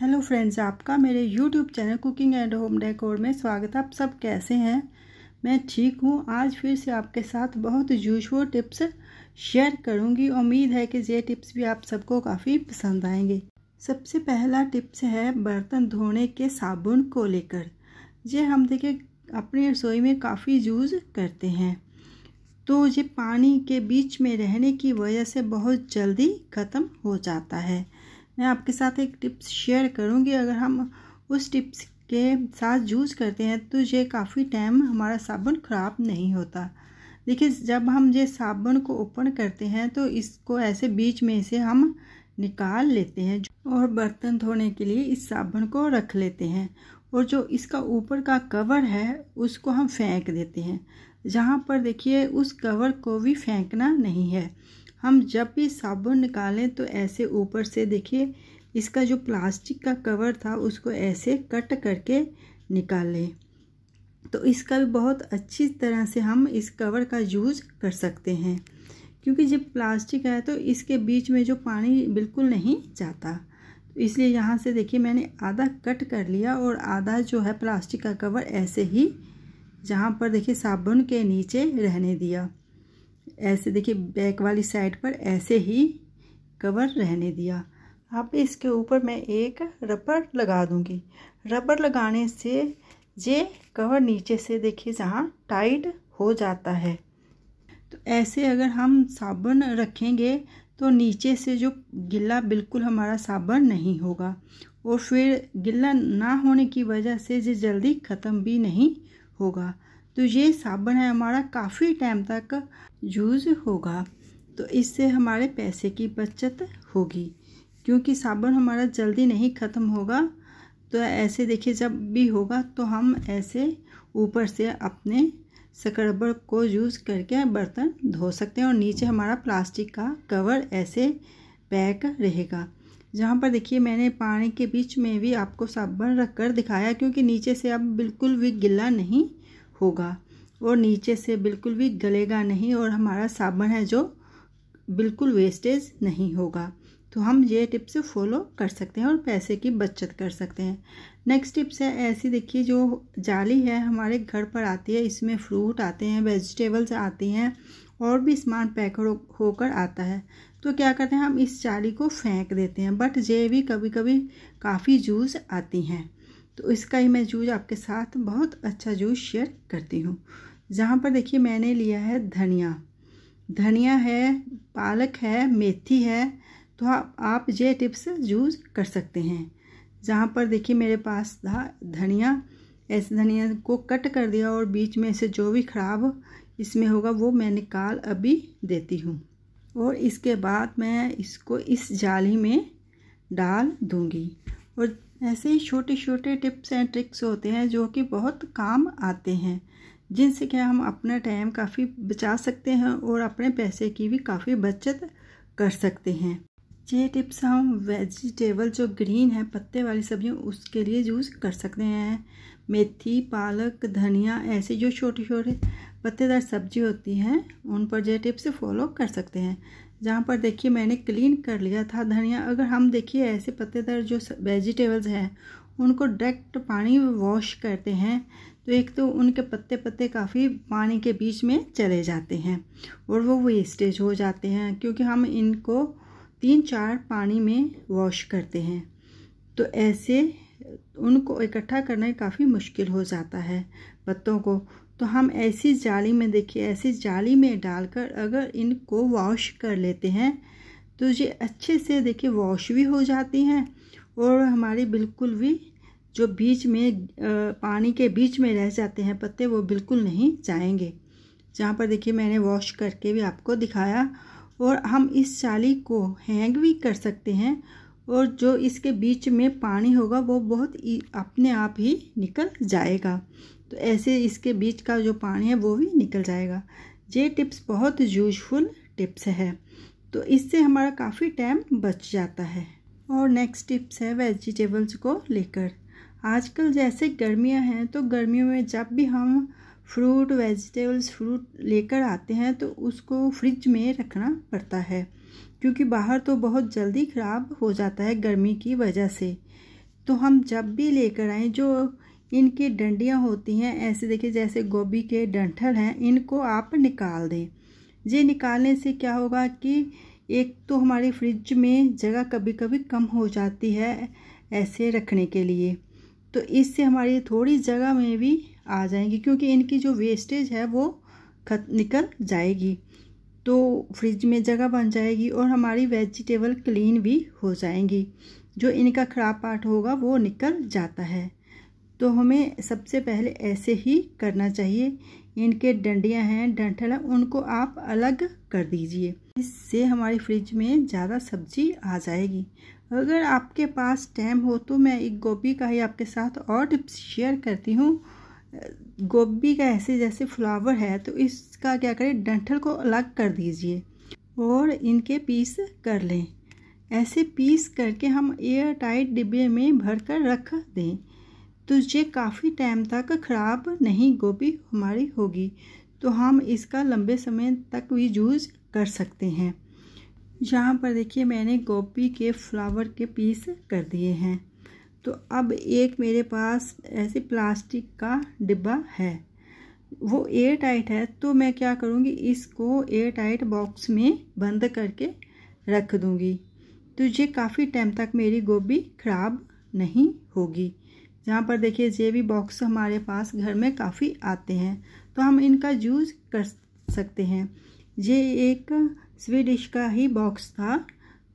hello friends आपका मेरे YouTube channel cooking and home decor में स्वागत आप सब कैसे हैं मैं ठीक हूँ आज फिर से आपके साथ बहुत यूजफुल टिप्स शेयर करूँगी उम्मीद है कि ये टिप्स भी आप सबको काफ़ी पसंद आएंगे सबसे पहला टिप्स है बर्तन धोने के साबुन को लेकर ये हम देखिए अपनी रसोई में काफ़ी यूज़ करते हैं तो ये पानी के बीच में रहने की वजह से बहुत जल्दी ख़त्म हो जाता है मैं आपके साथ एक टिप्स शेयर करूँगी अगर हम उस टिप्स के साथ यूज़ करते हैं तो ये काफ़ी टाइम हमारा साबुन ख़राब नहीं होता देखिए जब हम ये साबुन को ओपन करते हैं तो इसको ऐसे बीच में से हम निकाल लेते हैं और बर्तन धोने के लिए इस साबुन को रख लेते हैं और जो इसका ऊपर का कवर है उसको हम फेंक देते हैं जहाँ पर देखिए उस कवर को भी फेंकना नहीं है हम जब भी साबुन निकालें तो ऐसे ऊपर से देखिए इसका जो प्लास्टिक का कवर था उसको ऐसे कट करके निकालें तो इसका भी बहुत अच्छी तरह से हम इस कवर का यूज़ कर सकते हैं क्योंकि जब प्लास्टिक है तो इसके बीच में जो पानी बिल्कुल नहीं जाता इसलिए यहाँ से देखिए मैंने आधा कट कर लिया और आधा जो है प्लास्टिक का कवर ऐसे ही जहाँ पर देखिए साबुन के नीचे रहने दिया ऐसे देखिए बैक वाली साइड पर ऐसे ही कवर रहने दिया अब इसके ऊपर मैं एक रबर लगा दूंगी रबर लगाने से ये कवर नीचे से देखिए जहाँ टाइट हो जाता है तो ऐसे अगर हम साबुन रखेंगे तो नीचे से जो गिला बिल्कुल हमारा साबुन नहीं होगा और फिर गिल्ला ना होने की वजह से ये जल्दी ख़त्म भी नहीं होगा तो ये साबुन है हमारा काफ़ी टाइम तक यूज़ होगा तो इससे हमारे पैसे की बचत होगी क्योंकि साबुन हमारा जल्दी नहीं ख़त्म होगा तो ऐसे देखिए जब भी होगा तो हम ऐसे ऊपर से अपने सकरबड़ को यूज़ करके बर्तन धो सकते हैं और नीचे हमारा प्लास्टिक का कवर ऐसे पैक रहेगा जहाँ पर देखिए मैंने पानी के बीच में भी आपको साबुन रख कर दिखाया क्योंकि नीचे से अब बिल्कुल भी गिला नहीं होगा और नीचे से बिल्कुल भी गलेगा नहीं और हमारा साबुन है जो बिल्कुल वेस्टेज नहीं होगा तो हम ये टिप्स फॉलो कर सकते हैं और पैसे की बचत कर सकते हैं नेक्स्ट टिप्स है ऐसी देखिए जो जाली है हमारे घर पर आती है इसमें फ्रूट आते हैं वेजिटेबल्स आती हैं और भी सामान पैक होकर आता है तो क्या करते हैं हम इस जाली को फेंक देते हैं बट ये भी कभी कभी काफ़ी जूस आती हैं तो इसका ही मैं जूस आपके साथ बहुत अच्छा जूस शेयर करती हूँ जहाँ पर देखिए मैंने लिया है धनिया धनिया है पालक है मेथी है तो आप आप ये टिप्स यूज़ कर सकते हैं जहाँ पर देखिए मेरे पास था धनिया ऐसे धनिया को कट कर दिया और बीच में से जो भी ख़राब इसमें होगा वो मैं निकाल अभी देती हूँ और इसके बाद मैं इसको इस जाली में डाल दूँगी और ऐसे ही छोटे छोटे टिप्स एंड ट्रिक्स होते हैं जो कि बहुत काम आते हैं जिनसे क्या हम अपना टाइम काफ़ी बचा सकते हैं और अपने पैसे की भी काफ़ी बचत कर सकते हैं ये टिप्स हम वेजिटेबल जो ग्रीन है पत्ते वाली सब्जियों उसके लिए यूज़ कर सकते हैं मेथी पालक धनिया ऐसे जो छोटे छोटे पत्तेदार सब्जी होती हैं उन पर ये टिप्स फॉलो कर सकते हैं जहाँ पर देखिए मैंने क्लीन कर लिया था धनिया अगर हम देखिए ऐसे पत्तेदार जो वेजिटेबल्स हैं उनको डायरेक्ट पानी वॉश करते हैं तो एक तो उनके पत्ते पत्ते काफ़ी पानी के बीच में चले जाते हैं और वो वेस्टेज हो जाते हैं क्योंकि हम इनको तीन चार पानी में वॉश करते हैं तो ऐसे उनको इकट्ठा करना काफ़ी मुश्किल हो जाता है पत्तों को तो हम ऐसी जाली में देखिए ऐसी जाली में डालकर अगर इनको वॉश कर लेते हैं तो ये अच्छे से देखिए वॉश भी हो जाती हैं और हमारी बिल्कुल भी जो बीच में पानी के बीच में रह जाते हैं पत्ते वो बिल्कुल नहीं जाएंगे जहाँ पर देखिए मैंने वॉश करके भी आपको दिखाया और हम इस जाली को हैंग भी कर सकते हैं और जो इसके बीच में पानी होगा वो बहुत अपने आप ही निकल जाएगा तो ऐसे इसके बीच का जो पानी है वो भी निकल जाएगा ये टिप्स बहुत यूजफुल टिप्स है तो इससे हमारा काफ़ी टाइम बच जाता है और नेक्स्ट टिप्स है वेजिटेबल्स को लेकर आजकल जैसे गर्मियां हैं तो गर्मियों में जब भी हम फ्रूट वेजिटेबल्स फ्रूट लेकर आते हैं तो उसको फ्रिज में रखना पड़ता है क्योंकि बाहर तो बहुत जल्दी ख़राब हो जाता है गर्मी की वजह से तो हम जब भी लेकर आए जो इनकी डंडियाँ होती हैं ऐसे देखिए जैसे गोभी के डंठल हैं इनको आप निकाल दें ये निकालने से क्या होगा कि एक तो हमारी फ्रिज में जगह कभी कभी कम हो जाती है ऐसे रखने के लिए तो इससे हमारी थोड़ी जगह में भी आ जाएंगी क्योंकि इनकी जो वेस्टेज है वो खत निकल जाएगी तो फ्रिज में जगह बन जाएगी और हमारी वेजिटेबल क्लीन भी हो जाएंगी जो इनका ख़राब पार्ट होगा वो निकल जाता है तो हमें सबसे पहले ऐसे ही करना चाहिए इनके डंडियाँ हैं डंठल हैं उनको आप अलग कर दीजिए इससे हमारी फ्रिज में ज़्यादा सब्जी आ जाएगी अगर आपके पास टाइम हो तो मैं एक गोभी का ही आपके साथ और टिप्स शेयर करती हूँ गोभी का ऐसे जैसे फ्लावर है तो इसका क्या करें डंठल को अलग कर दीजिए और इनके पीस कर लें ऐसे पीस करके हम एयर टाइट डिब्बे में भर कर रख दें तो ये काफ़ी टाइम तक ख़राब नहीं गोभी हमारी होगी तो हम इसका लंबे समय तक भी यूज़ कर सकते हैं यहाँ पर देखिए मैंने गोभी के फ्लावर के पीस कर दिए हैं तो अब एक मेरे पास ऐसे प्लास्टिक का डिब्बा है वो एयर टाइट है तो मैं क्या करूँगी इसको एयर टाइट बॉक्स में बंद करके रख दूँगी तो ये काफ़ी टाइम तक मेरी गोभी ख़राब नहीं होगी जहाँ पर देखिए ये भी बॉक्स हमारे पास घर में काफ़ी आते हैं तो हम इनका यूज़ कर सकते हैं ये एक स्वीडिश का ही बॉक्स था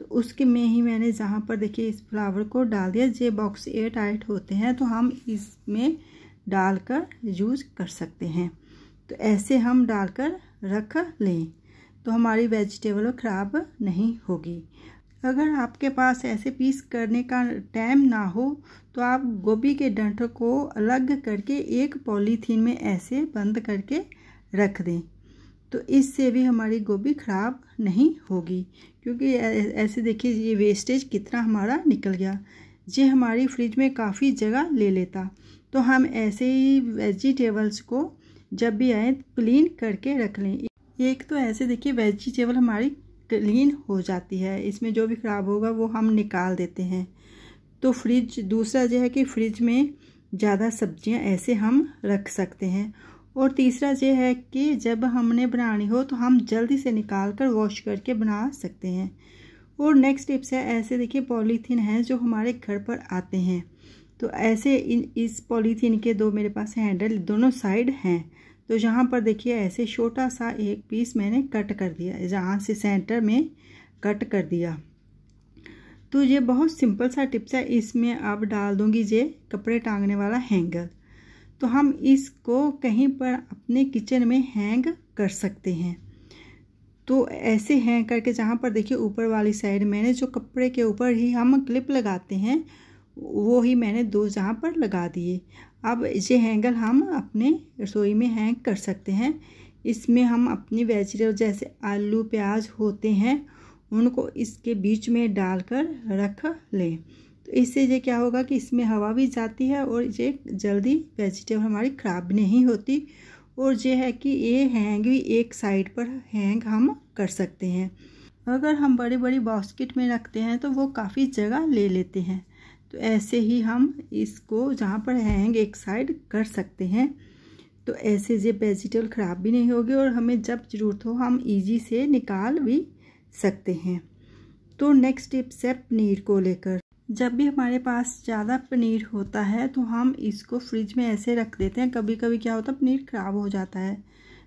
तो उसके में ही मैंने जहाँ पर देखिए इस फ्लावर को डाल दिया ये बॉक्स एयर टाइट होते हैं तो हम इसमें डालकर यूज कर सकते हैं तो ऐसे हम डालकर रख लें तो हमारी वेजिटेबल ख़राब नहीं होगी अगर आपके पास ऐसे पीस करने का टाइम ना हो तो आप गोभी के डंठों को अलग करके एक पॉलीथीन में ऐसे बंद करके रख दें तो इससे भी हमारी गोभी ख़राब नहीं होगी क्योंकि ऐसे देखिए ये वेस्टेज कितना हमारा निकल गया ये हमारी फ्रिज में काफ़ी जगह ले लेता तो हम ऐसे ही वेजिटेबल्स को जब भी आए क्लीन करके रख लें एक तो ऐसे देखिए वेजिटेबल हमारी क्लीन हो जाती है इसमें जो भी ख़राब होगा वो हम निकाल देते हैं तो फ्रिज दूसरा जो है कि फ्रिज में ज़्यादा सब्जियां ऐसे हम रख सकते हैं और तीसरा ये है कि जब हमने बनानी हो तो हम जल्दी से निकाल कर वॉश करके बना सकते हैं और नेक्स्ट टिप्स है ऐसे देखिए पॉलीथीन है जो हमारे घर पर आते हैं तो ऐसे इन इस पॉलीथीन के दो मेरे पास हैंडल दोनों साइड हैं तो यहाँ पर देखिए ऐसे छोटा सा एक पीस मैंने कट कर दिया जहाँ से सेंटर में कट कर दिया तो ये बहुत सिंपल सा टिप्स है इसमें अब डाल दूँगी ये कपड़े टांगने वाला हैंगर तो हम इसको कहीं पर अपने किचन में हैंग कर सकते हैं तो ऐसे हैंग करके जहाँ पर देखिए ऊपर वाली साइड मैंने जो कपड़े के ऊपर ही हम क्लिप लगाते हैं वो ही मैंने दो जहाँ पर लगा दिए अब ये हैंगर हम अपने रसोई में हैंग कर सकते हैं इसमें हम अपनी वेजिटेबल जैसे आलू प्याज होते हैं उनको इसके बीच में डालकर रख लें तो इससे ये क्या होगा कि इसमें हवा भी जाती है और ये जल्दी वेजिटेबल हमारी ख़राब नहीं होती और ये है कि ये हैंग भी एक साइड पर हैंग हम कर सकते हैं अगर हम बड़े बड़ी बास्केट में रखते हैं तो वो काफ़ी जगह ले लेते हैं तो ऐसे ही हम इसको जहाँ पर हैंग एक साइड कर सकते हैं तो ऐसे ये वेजिटेबल ख़राब भी नहीं होगी और हमें जब ज़रूरत हो हम इजी से निकाल भी सकते हैं तो नेक्स्ट स्टेप है पनीर को लेकर जब भी हमारे पास ज़्यादा पनीर होता है तो हम इसको फ्रिज में ऐसे रख देते हैं कभी कभी क्या होता है पनीर ख़राब हो जाता है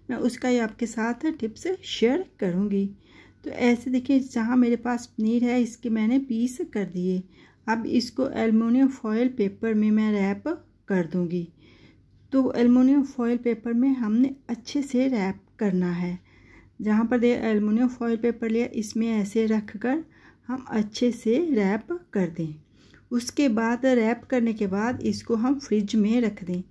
मैं उसका ही आपके साथ टिप्स शेयर करूँगी तो ऐसे देखिए जहाँ मेरे पास पनीर है इसके मैंने पीस कर दिए अब इसको एलमोनियम फॉयल पेपर में मैं रैप कर दूँगी तो एलमोनियम फॉयल पेपर में हमने अच्छे से रैप करना है जहाँ पर दे एलमोनियम फॉयल पेपर लिया इसमें ऐसे रख कर हम अच्छे से रैप कर दें उसके बाद रैप करने के बाद इसको हम फ्रिज में रख दें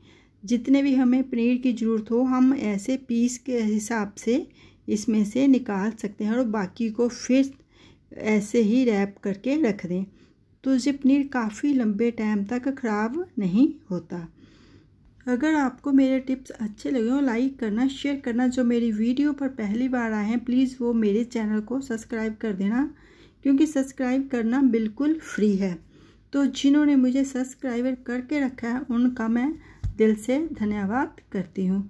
जितने भी हमें पनीर की ज़रूरत हो हम ऐसे पीस के हिसाब से इसमें से निकाल सकते हैं और बाकी को फिर ऐसे ही रैप करके रख दें तो ये पनीर काफ़ी लंबे टाइम तक ख़राब नहीं होता अगर आपको मेरे टिप्स अच्छे लगे हो लाइक करना शेयर करना जो मेरी वीडियो पर पहली बार आए हैं प्लीज़ वो मेरे चैनल को सब्सक्राइब कर देना क्योंकि सब्सक्राइब करना बिल्कुल फ्री है तो जिन्होंने मुझे सब्सक्राइबर करके रखा है उनका मैं दिल से धन्यवाद करती हूँ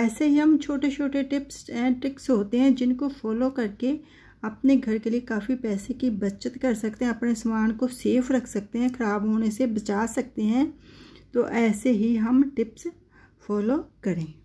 ऐसे ही हम छोटे छोटे टिप्स एंड ट्रिक्स होते हैं जिनको फॉलो करके अपने घर के लिए काफ़ी पैसे की बचत कर सकते हैं अपने सामान को सेफ रख सकते हैं ख़राब होने से बचा सकते हैं तो ऐसे ही हम टिप्स फॉलो करें